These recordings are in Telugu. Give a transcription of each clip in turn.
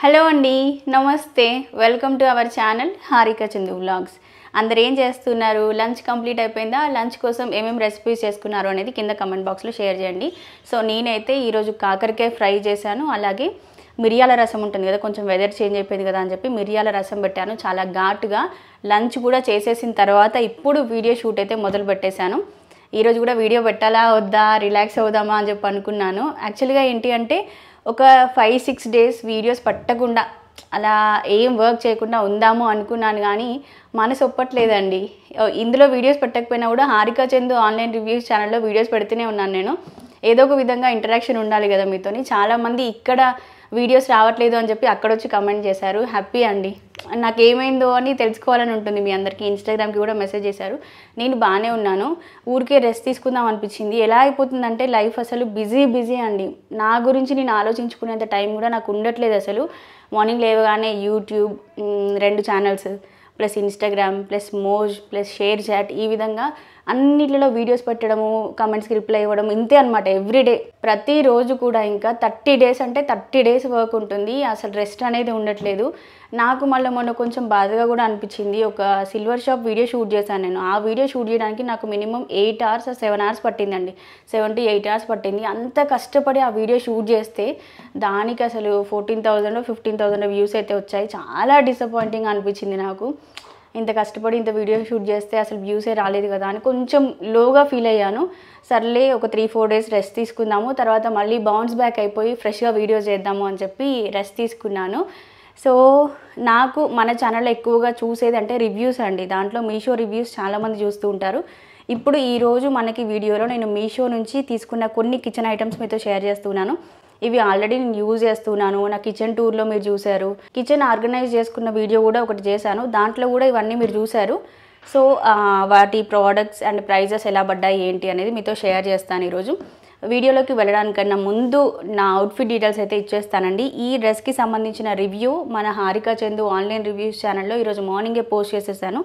హలో అండి నమస్తే welcome to our channel Harika Chandu vlogs అందరు ఏం చేస్తున్నారు లంచ్ కంప్లీట్ అయిపోయిందా లంచ్ కోసం ఏమేమి రెసిపీస్ చేసుకున్నారు అనేది కింద కమెంట్ బాక్స్లో షేర్ చేయండి సో నేనైతే ఈరోజు కాకరకాయ ఫ్రై చేశాను అలాగే మిరియాల రసం ఉంటుంది కదా కొంచెం వెదర్ చేంజ్ అయిపోయింది కదా అని చెప్పి మిరియాల రసం పెట్టాను చాలా ఘాటుగా లంచ్ కూడా చేసేసిన తర్వాత ఇప్పుడు వీడియో షూట్ అయితే మొదలు పెట్టేశాను ఈరోజు కూడా వీడియో పెట్టాలా వద్దా రిలాక్స్ అవుదామా అని చెప్పి అనుకున్నాను యాక్చువల్గా ఏంటి అంటే ఒక ఫైవ్ సిక్స్ డేస్ వీడియోస్ పట్టకుండా అలా ఏం వర్క్ చేయకుండా ఉందాము అనుకున్నాను కానీ మనసు ఒప్పట్లేదండి ఇందులో వీడియోస్ పెట్టకపోయినా కూడా హారిక చందు ఆన్లైన్ రివ్యూస్ ఛానల్లో వీడియోస్ పెడుతూనే ఉన్నాను నేను ఏదో ఒక విధంగా ఇంటరాక్షన్ ఉండాలి కదా మీతోని చాలామంది ఇక్కడ వీడియోస్ రావట్లేదు అని చెప్పి అక్కడొచ్చి కమెంట్ చేశారు హ్యాపీ అండి నాకు ఏమైందో అని తెలుసుకోవాలని ఉంటుంది మీ అందరికీ ఇన్స్టాగ్రామ్కి కూడా మెసేజ్ చేశారు నేను బాగానే ఉన్నాను ఊరికే రెస్ట్ తీసుకుందాం అనిపించింది ఎలా అయిపోతుందంటే లైఫ్ అసలు బిజీ బిజీ అండి నా గురించి నేను ఆలోచించుకునేంత టైం కూడా నాకు ఉండట్లేదు అసలు మార్నింగ్ లేవగానే యూట్యూబ్ రెండు channels plus Instagram plus Moj plus ShareChat ఈ విధంగా అన్నిటిలో వీడియోస్ పెట్టడము కమెంట్స్కి రిప్లై ఇవ్వడం ఇంతే అనమాట ఎవ్రీడే ప్రతిరోజు కూడా ఇంకా థర్టీ డేస్ అంటే థర్టీ డేస్ వర్క్ ఉంటుంది అసలు రెస్ట్ అనేది ఉండట్లేదు నాకు మళ్ళీ మొన్న కొంచెం బాధగా కూడా అనిపించింది ఒక సిల్వర్ షాప్ వీడియో షూట్ చేశాను నేను ఆ వీడియో షూట్ చేయడానికి నాకు minimum eight hours seven hours పట్టిందండి సెవెన్ టు ఎయిట్ అవర్స్ పట్టింది అంత కష్టపడి ఆ వీడియో షూట్ చేస్తే దానికి అసలు fourteen thousand fifteen thousand views అయితే వచ్చాయి చాలా డిసప్పాయింటింగ్ అనిపించింది నాకు ఇంత కష్టపడి ఇంత వీడియో షూట్ చేస్తే అసలు వ్యూసే రాలేదు కదా అని కొంచెం లోగా ఫీల్ అయ్యాను సర్లే ఒక త్రీ ఫోర్ డేస్ రెస్ట్ తీసుకుందాము తర్వాత మళ్ళీ బౌన్స్ బ్యాక్ అయిపోయి ఫ్రెష్గా వీడియోస్ చేద్దాము అని చెప్పి రెస్ట్ తీసుకున్నాను సో నాకు మన ఛానల్లో ఎక్కువగా చూసేది అంటే రివ్యూస్ అండి దాంట్లో మీషో రివ్యూస్ చాలామంది చూస్తూ ఉంటారు ఇప్పుడు ఈరోజు మనకి వీడియోలో నేను మీషో నుంచి తీసుకున్న కొన్ని కిచెన్ ఐటమ్స్ మీతో షేర్ చేస్తున్నాను ఇవి ఆల్రెడీ నేను యూజ్ చేస్తున్నాను నా కిచెన్ టూర్లో మీరు చూశారు కిచెన్ ఆర్గనైజ్ చేసుకున్న వీడియో కూడా ఒకటి చేశాను దాంట్లో కూడా ఇవన్నీ మీరు చూశారు సో వాటి ప్రోడక్ట్స్ అండ్ ప్రైజెస్ ఎలా పడ్డాయి ఏంటి అనేది మీతో షేర్ చేస్తాను ఈరోజు వీడియోలోకి వెళ్ళడానికన్నా ముందు నా అవుట్ఫిట్ డీటెయిల్స్ అయితే ఇచ్చేస్తానండి ఈ డ్రెస్కి సంబంధించిన రివ్యూ మన హారిక చందు ఆన్లైన్ రివ్యూస్ ఛానల్లో ఈరోజు మార్నింగే పోస్ట్ చేసేసాను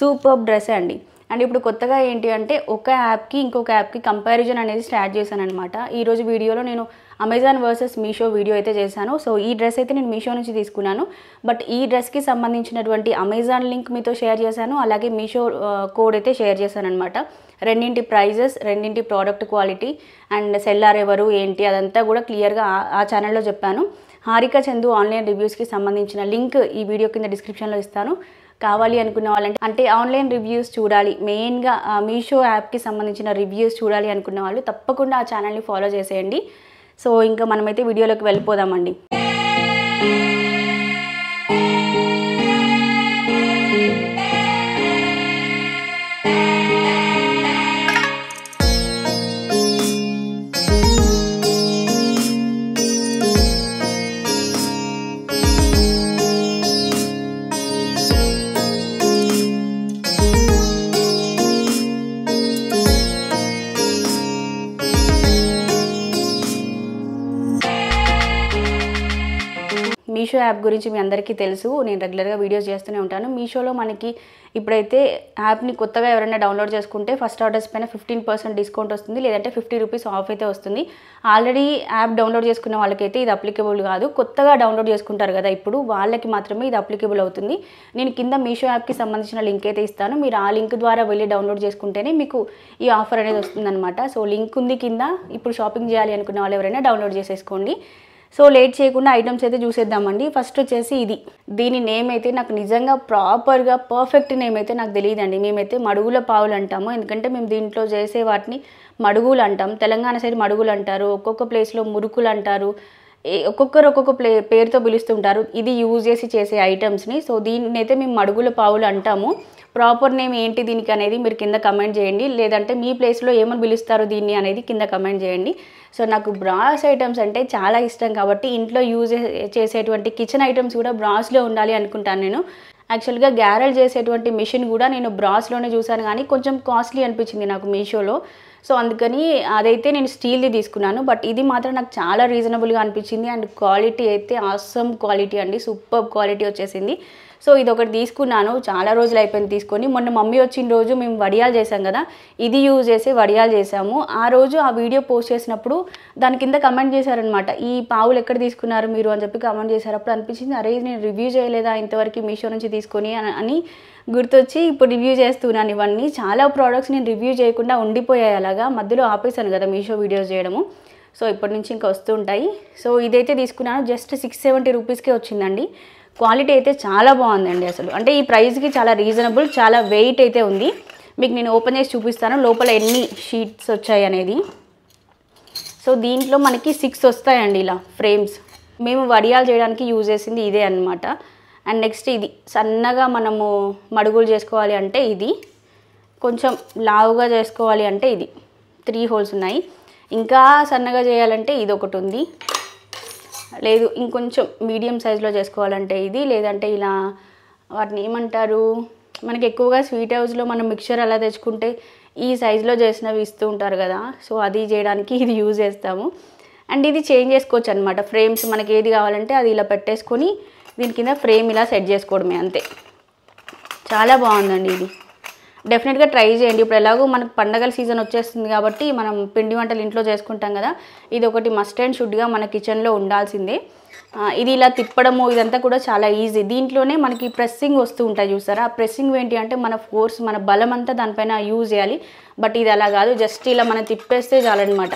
సూపర్ డ్రెస్ అండి అండ్ ఇప్పుడు కొత్తగా ఏంటి అంటే ఒక యాప్కి ఇంకొక యాప్కి కంపారిజన్ అనేది స్టార్ట్ చేశాను అనమాట ఈరోజు వీడియోలో నేను అమెజాన్ వర్సెస్ మీషో వీడియో అయితే చేశాను సో ఈ డ్రెస్ అయితే నేను మీషో నుంచి తీసుకున్నాను బట్ ఈ డ్రెస్కి సంబంధించినటువంటి అమెజాన్ లింక్ మీతో షేర్ చేశాను అలాగే మీషో కోడ్ uh, అయితే షేర్ చేశాను అనమాట రెండింటి ప్రైజెస్ రెండింటి ప్రోడక్ట్ క్వాలిటీ అండ్ సెల్లార్ ఎవరు ఏంటి అదంతా కూడా క్లియర్గా ఆ ఛానల్లో చెప్పాను హారిక చందు ఆన్లైన్ రివ్యూస్కి సంబంధించిన లింక్ ఈ వీడియో కింద డిస్క్రిప్షన్లో ఇస్తాను కావాలి అనుకున్న వాళ్ళంటే అంటే ఆన్లైన్ రివ్యూస్ చూడాలి మెయిన్గా మీషో యాప్కి సంబంధించిన రివ్యూస్ చూడాలి అనుకున్న వాళ్ళు తప్పకుండా ఆ ఛానల్ని ఫాలో చేసేయండి సో ఇంకా మనమైతే వీడియోలోకి వెళ్ళిపోదామండి మీషో యాప్ గురించి మీ అందరికీ తెలుసు నేను రెగ్యులర్గా వీడియోస్ చేస్తూనే ఉంటాను మీషోలో మనకి ఇప్పుడైతే యాప్ని కొత్తగా ఎవరైనా డౌన్లోడ్ చేసుకుంటే ఫస్ట్ ఆర్డర్స్ పైన ఫిఫ్టీన్ పర్సెంట్ డిస్కౌంట్ వస్తుంది లేదంటే ఫిఫ్టీ రూపీస్ ఆఫ్ అయితే వస్తుంది ఆల్రెడీ యాప్ డౌన్లోడ్ చేసుకున్న వాళ్ళకైతే ఇది అప్లికేబుల్ కాదు కొత్తగా డౌన్లోడ్ చేసుకుంటారు కదా ఇప్పుడు వాళ్ళకి మాత్రమే ఇది అప్లికేబుల్ అవుతుంది నేను కింద మీషో యాప్కి సంబంధించిన లింక్ అయితే ఇస్తాను మీరు ఆ లింక్ ద్వారా వెళ్ళి డౌన్లోడ్ చేసుకుంటేనే మీకు ఈ ఆఫర్ అనేది వస్తుందన్నమాట సో లింక్ ఉంది కింద ఇప్పుడు షాపింగ్ చేయాలి అనుకున్న వాళ్ళు ఎవరైనా డౌన్లోడ్ చేసేసుకోండి సో లేట్ చేయకుండా ఐటమ్స్ అయితే చూసేద్దామండి ఫస్ట్ వచ్చేసి ఇది దీని నేమ్ అయితే నాకు నిజంగా ప్రాపర్గా పర్ఫెక్ట్ నేమ్ అయితే నాకు తెలియదండి మేమైతే మడుగుల పావులు అంటాము ఎందుకంటే మేము దీంట్లో చేసే వాటిని మడుగులు అంటాం తెలంగాణ సైడ్ మడుగులు అంటారు ఒక్కొక్క ప్లేస్లో మురుకులు అంటారు ఒక్కొక్కరు ఒక్కొక్క ప్లే పేరుతో పిలుస్తుంటారు ఇది యూజ్ చేసి చేసే ఐటమ్స్ని సో అయితే మేము మడుగుల పావులు అంటాము ప్రాపర్ నేమ్ ఏంటి దీనికి అనేది మీరు కింద కమెంట్ చేయండి లేదంటే మీ ప్లేస్లో ఏమని పిలుస్తారు దీన్ని అనేది కింద కమెంట్ చేయండి సో నాకు బ్రాస్ ఐటమ్స్ అంటే చాలా ఇష్టం కాబట్టి ఇంట్లో యూజ్ చేసేటువంటి కిచెన్ ఐటమ్స్ కూడా బ్రాస్లో ఉండాలి అనుకుంటాను నేను యాక్చువల్గా గ్యారెల్ చేసేటువంటి మిషన్ కూడా నేను బ్రాస్లోనే చూశాను కానీ కొంచెం కాస్ట్లీ అనిపించింది నాకు మీషోలో సో అందుకని అదైతే నేను స్టీల్ది తీసుకున్నాను బట్ ఇది మాత్రం నాకు చాలా రీజనబుల్గా అనిపించింది అండ్ క్వాలిటీ అయితే ఆసమ్ క్వాలిటీ అండి సూపర్ క్వాలిటీ వచ్చేసింది సో ఇది ఒకటి తీసుకున్నాను చాలా రోజులు అయిపోయింది తీసుకొని మొన్న మమ్మీ వచ్చిన రోజు మేము వడియాలు చేసాం కదా ఇది యూజ్ చేసి వడియాలు చేసాము ఆ రోజు ఆ వీడియో పోస్ట్ చేసినప్పుడు దాని కింద కమెంట్ చేశారనమాట ఈ పావులు ఎక్కడ తీసుకున్నారు మీరు అని చెప్పి కమెంట్ చేశారు అప్పుడు అనిపించింది అరే నేను రివ్యూ చేయలేదా ఇంతవరకు మీషో నుంచి తీసుకొని అని గుర్తొచ్చి ఇప్పుడు రివ్యూ చేస్తున్నాను ఇవన్నీ చాలా ప్రోడక్ట్స్ నేను రివ్యూ చేయకుండా ఉండిపోయాయి అలాగా మధ్యలో ఆపేశాను కదా మీషో వీడియోస్ చేయడము సో ఇప్పటి నుంచి ఇంకా వస్తుంటాయి సో ఇదైతే తీసుకున్నాను జస్ట్ సిక్స్ సెవెంటీ రూపీస్కే వచ్చిందండి క్వాలిటీ అయితే చాలా బాగుందండి అసలు అంటే ఈ ప్రైస్కి చాలా రీజనబుల్ చాలా వెయిట్ అయితే ఉంది మీకు నేను ఓపెన్ చేసి చూపిస్తాను లోపల ఎన్ని షీట్స్ వచ్చాయి అనేది సో దీంట్లో మనకి సిక్స్ వస్తాయండి ఇలా ఫ్రేమ్స్ మేము వడియాలు చేయడానికి యూజ్ చేసింది ఇదే అనమాట అండ్ నెక్స్ట్ ఇది సన్నగా మనము మడుగులు చేసుకోవాలి అంటే ఇది కొంచెం లావుగా చేసుకోవాలి అంటే ఇది త్రీ హోల్స్ ఉన్నాయి ఇంకా సన్నగా చేయాలంటే ఇది ఒకటి ఉంది లేదు ఇంకొంచెం మీడియం సైజులో చేసుకోవాలంటే ఇది లేదంటే ఇలా వాటిని ఏమంటారు మనకి ఎక్కువగా స్వీట్ హౌస్లో మనం మిక్చర్ ఎలా తెచ్చుకుంటే ఈ సైజులో చేసినవి ఇస్తూ ఉంటారు కదా సో అది చేయడానికి ఇది యూజ్ చేస్తాము అండ్ ఇది చేంజ్ చేసుకోవచ్చు అనమాట ఫ్రేమ్స్ మనకి ఏది కావాలంటే అది ఇలా పెట్టేసుకొని దీని కింద ఫ్రేమ్ ఇలా సెట్ చేసుకోవడమే అంతే చాలా బాగుందండి ఇది డెఫినెట్గా ట్రై చేయండి ఇప్పుడు ఎలాగో మనకు పండగల సీజన్ వచ్చేస్తుంది కాబట్టి మనం పిండి వంటలు ఇంట్లో చేసుకుంటాం కదా ఇది ఒకటి మస్ట్ అండ్ షుడ్గా మన కిచెన్లో ఉండాల్సిందే ఇది ఇలా తిప్పడము ఇదంతా కూడా చాలా ఈజీ దీంట్లోనే మనకి ప్రెస్సింగ్ వస్తూ ఉంటాయి చూసారా ఆ ప్రెస్సింగ్ ఏంటి అంటే మన ఫోర్స్ మన బలం అంతా దానిపైన యూజ్ చేయాలి బట్ ఇది అలా కాదు జస్ట్ ఇలా మనం తిప్పేస్తే చాలన్నమాట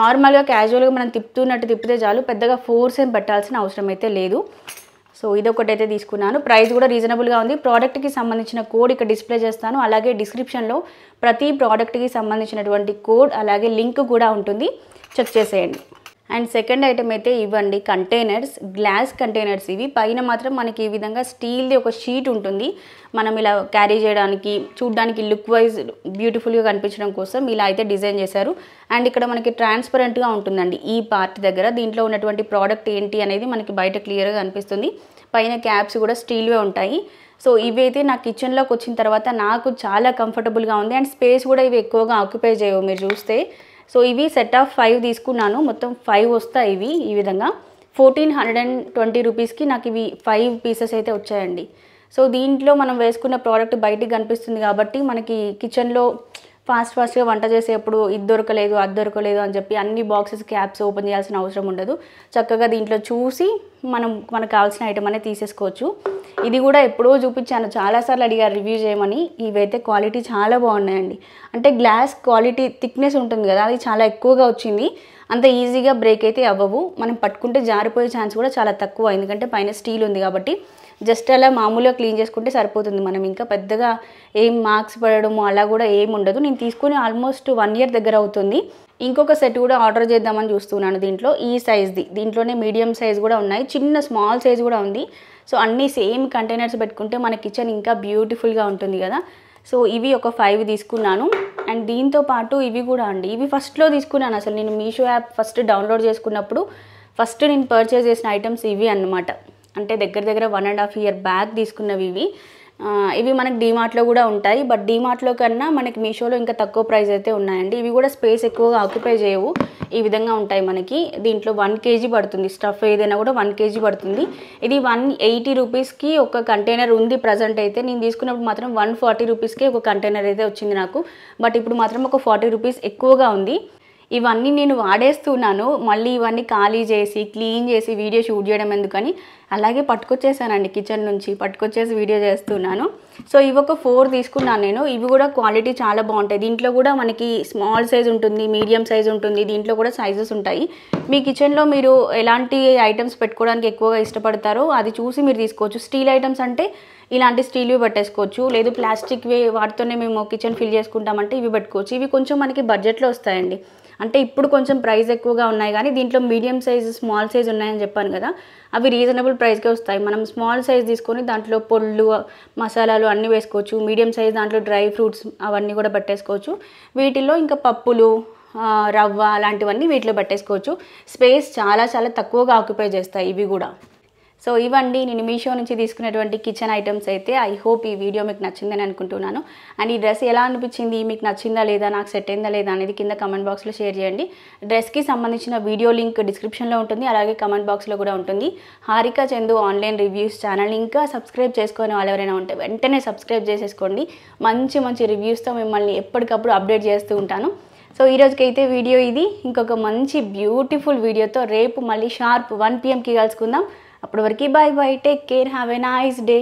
నార్మల్గా క్యాజువల్గా మనం తిప్పుతున్నట్టు తిప్పితే చాలు పెద్దగా ఫోర్స్ ఏం పెట్టాల్సిన అవసరం అయితే లేదు సో ఒకటి అయితే తీసుకున్నాను ప్రైస్ కూడా రీజనబుల్గా ఉంది ప్రోడక్ట్కి సంబంధించిన కోడ్ ఇక్కడ డిస్ప్లే చేస్తాను అలాగే డిస్క్రిప్షన్లో ప్రతి ప్రోడక్ట్కి సంబంధించినటువంటి కోడ్ అలాగే లింక్ కూడా ఉంటుంది చెక్ చేసేయండి అండ్ సెకండ్ ఐటమ్ అయితే ఇవ్వండి కంటైనర్స్ గ్లాస్ కంటైనర్స్ ఇవి పైన మాత్రం మనకి ఈ విధంగా స్టీల్ది ఒక షీట్ ఉంటుంది మనం ఇలా క్యారీ చేయడానికి చూడడానికి లుక్ వైజ్ బ్యూటిఫుల్గా కనిపించడం కోసం ఇలా అయితే డిజైన్ చేశారు అండ్ ఇక్కడ మనకి ట్రాన్స్పరెంట్గా ఉంటుందండి ఈ పార్ట్ దగ్గర దీంట్లో ఉన్నటువంటి ప్రోడక్ట్ ఏంటి అనేది మనకి బయట క్లియర్గా కనిపిస్తుంది పైన క్యాప్స్ కూడా స్టీల్వే ఉంటాయి సో ఇవి అయితే నా కిచెన్లోకి వచ్చిన తర్వాత నాకు చాలా కంఫర్టబుల్గా ఉంది అండ్ స్పేస్ కూడా ఇవి ఎక్కువగా ఆక్యుపై చేయవు మీరు చూస్తే సో ఇవి సెట్ ఆఫ్ ఫైవ్ తీసుకున్నాను మొత్తం ఫైవ్ వస్తాయి ఇవి ఈ విధంగా ఫోర్టీన్ హండ్రెడ్ అండ్ ట్వంటీ రూపీస్కి నాకు ఇవి ఫైవ్ పీసెస్ అయితే వచ్చాయండి సో దీంట్లో మనం వేసుకున్న ప్రోడక్ట్ బయటికి కనిపిస్తుంది కాబట్టి మనకి కిచెన్లో ఫాస్ట్ ఫాస్ట్గా వంట చేసేప్పుడు ఇది దొరకలేదు అది దొరకలేదు అని చెప్పి అన్ని బాక్సెస్ క్యాప్స్ ఓపెన్ చేయాల్సిన అవసరం ఉండదు చక్కగా దీంట్లో చూసి మనం మనకు కావాల్సిన ఐటమ్ అనేది తీసేసుకోవచ్చు ఇది కూడా ఎప్పుడో చూపించాను చాలాసార్లు అడిగారు రివ్యూ చేయమని ఇవైతే క్వాలిటీ చాలా బాగున్నాయండి అంటే గ్లాస్ క్వాలిటీ థిక్నెస్ ఉంటుంది కదా అది చాలా ఎక్కువగా వచ్చింది అంత ఈజీగా బ్రేక్ అయితే అవ్వవు మనం పట్టుకుంటే జారిపోయే ఛాన్స్ కూడా చాలా తక్కువ ఎందుకంటే పైన స్టీల్ ఉంది కాబట్టి జస్ట్ అలా మామూలుగా క్లీన్ చేసుకుంటే సరిపోతుంది మనం ఇంకా పెద్దగా ఏం మార్క్స్ పడడము అలా కూడా ఏం ఉండదు నేను తీసుకుని ఆల్మోస్ట్ వన్ ఇయర్ దగ్గర అవుతుంది ఇంకొక సెట్ కూడా ఆర్డర్ చేద్దామని చూస్తున్నాను దీంట్లో ఈ సైజ్ది దీంట్లోనే మీడియం సైజ్ కూడా ఉన్నాయి చిన్న స్మాల్ సైజ్ కూడా ఉంది సో అన్నీ సేమ్ కంటైనర్స్ పెట్టుకుంటే మన కిచెన్ ఇంకా బ్యూటిఫుల్గా ఉంటుంది కదా సో ఇవి ఒక ఫైవ్ తీసుకున్నాను అండ్ దీంతో పాటు ఇవి కూడా అండి ఇవి ఫస్ట్లో తీసుకున్నాను అసలు నేను మీషో యాప్ ఫస్ట్ డౌన్లోడ్ చేసుకున్నప్పుడు ఫస్ట్ నేను పర్చేస్ చేసిన ఐటమ్స్ ఇవి అన్నమాట అంటే దగ్గర దగ్గర one and half year back తీసుకున్నవి ఇవి ఇవి మనకి డీమార్ట్లో కూడా ఉంటాయి బట్ డీమార్ట్లో కన్నా మనకి మీషోలో ఇంకా తక్కువ ప్రైస్ అయితే ఉన్నాయండి ఇవి కూడా స్పేస్ ఎక్కువగా ఆక్యుపై చేయవు ఈ విధంగా ఉంటాయి మనకి దీంట్లో వన్ కేజీ పడుతుంది స్టఫ్ ఏదైనా కూడా వన్ కేజీ పడుతుంది ఇది వన్ ఎయిటీ రూపీస్కి ఒక కంటైనర్ ఉంది ప్రజెంట్ అయితే నేను తీసుకున్నప్పుడు మాత్రం వన్ ఫార్టీ రూపీస్కి ఒక కంటైనర్ అయితే వచ్చింది నాకు బట్ ఇప్పుడు మాత్రం ఒక ఫార్టీ రూపీస్ ఎక్కువగా ఉంది ఇవన్నీ నేను వాడేస్తున్నాను మళ్ళీ ఇవన్నీ ఖాళీ చేసి క్లీన్ చేసి వీడియో షూట్ చేయడం ఎందుకని అలాగే పట్టుకొచ్చేసానండి కిచెన్ నుంచి పట్టుకొచ్చేసి వీడియో చేస్తున్నాను సో ఇవి ఒక ఫోర్ తీసుకున్నాను నేను ఇవి కూడా క్వాలిటీ చాలా బాగుంటాయి దీంట్లో కూడా మనకి స్మాల్ సైజ్ ఉంటుంది మీడియం సైజ్ ఉంటుంది దీంట్లో కూడా సైజెస్ ఉంటాయి మీ కిచెన్లో మీరు ఎలాంటి ఐటమ్స్ పెట్టుకోవడానికి ఎక్కువగా ఇష్టపడతారో అది చూసి మీరు తీసుకోవచ్చు స్టీల్ ఐటమ్స్ అంటే ఇలాంటి స్టీల్వి పట్టేసుకోవచ్చు లేదు ప్లాస్టిక్వి వాటితోనే మేము కిచెన్ ఫిల్ చేసుకుంటామంటే ఇవి పెట్టుకోవచ్చు ఇవి కొంచెం మనకి బడ్జెట్లో వస్తాయండి అంటే ఇప్పుడు కొంచెం ప్రైస్ ఎక్కువగా ఉన్నాయి కానీ దీంట్లో మీడియం సైజ్ స్మాల్ సైజ్ ఉన్నాయని చెప్పాను కదా అవి రీజనబుల్ ప్రైస్కే వస్తాయి మనం స్మాల్ సైజ్ తీసుకొని దాంట్లో పొళ్ళు మసాలాలు అన్నీ వేసుకోవచ్చు మీడియం సైజ్ దాంట్లో డ్రై ఫ్రూట్స్ అవన్నీ కూడా పట్టేసుకోవచ్చు వీటిలో ఇంకా పప్పులు రవ్వ అలాంటివన్నీ వీటిలో పట్టేసుకోవచ్చు స్పేస్ చాలా చాలా తక్కువగా ఆక్యుపై చేస్తాయి ఇవి కూడా సో ఇవండి నేను మీషో నుంచి తీసుకునేటువంటి కిచెన్ ఐటమ్స్ అయితే ఐ హోప్ ఈ వీడియో మీకు నచ్చిందని అనుకుంటున్నాను అండ్ ఈ డ్రెస్ ఎలా అనిపించింది మీకు నచ్చిందా లేదా నాకు సెట్ అయిందా లేదా అనేది కింద కమెంట్ బాక్స్లో షేర్ చేయండి డ్రెస్కి సంబంధించిన వీడియో లింక్ డిస్క్రిప్షన్లో ఉంటుంది అలాగే కమెంట్ బాక్స్లో కూడా ఉంటుంది Harika Chandu online reviews channel ఇంకా సబ్స్క్రైబ్ చేసుకునే వాళ్ళు ఎవరైనా ఉంటే వెంటనే సబ్స్క్రైబ్ చేసేసుకోండి మంచి మంచి రివ్యూస్తో మిమ్మల్ని ఎప్పటికప్పుడు అప్డేట్ చేస్తూ ఉంటాను సో ఈరోజుకైతే వీడియో ఇది ఇంకొక మంచి బ్యూటిఫుల్ వీడియోతో రేపు మళ్ళీ షార్ప్ వన్ పిఎంకి కలుసుకుందాం అప్పటి వరకు bye bye take care have a nice day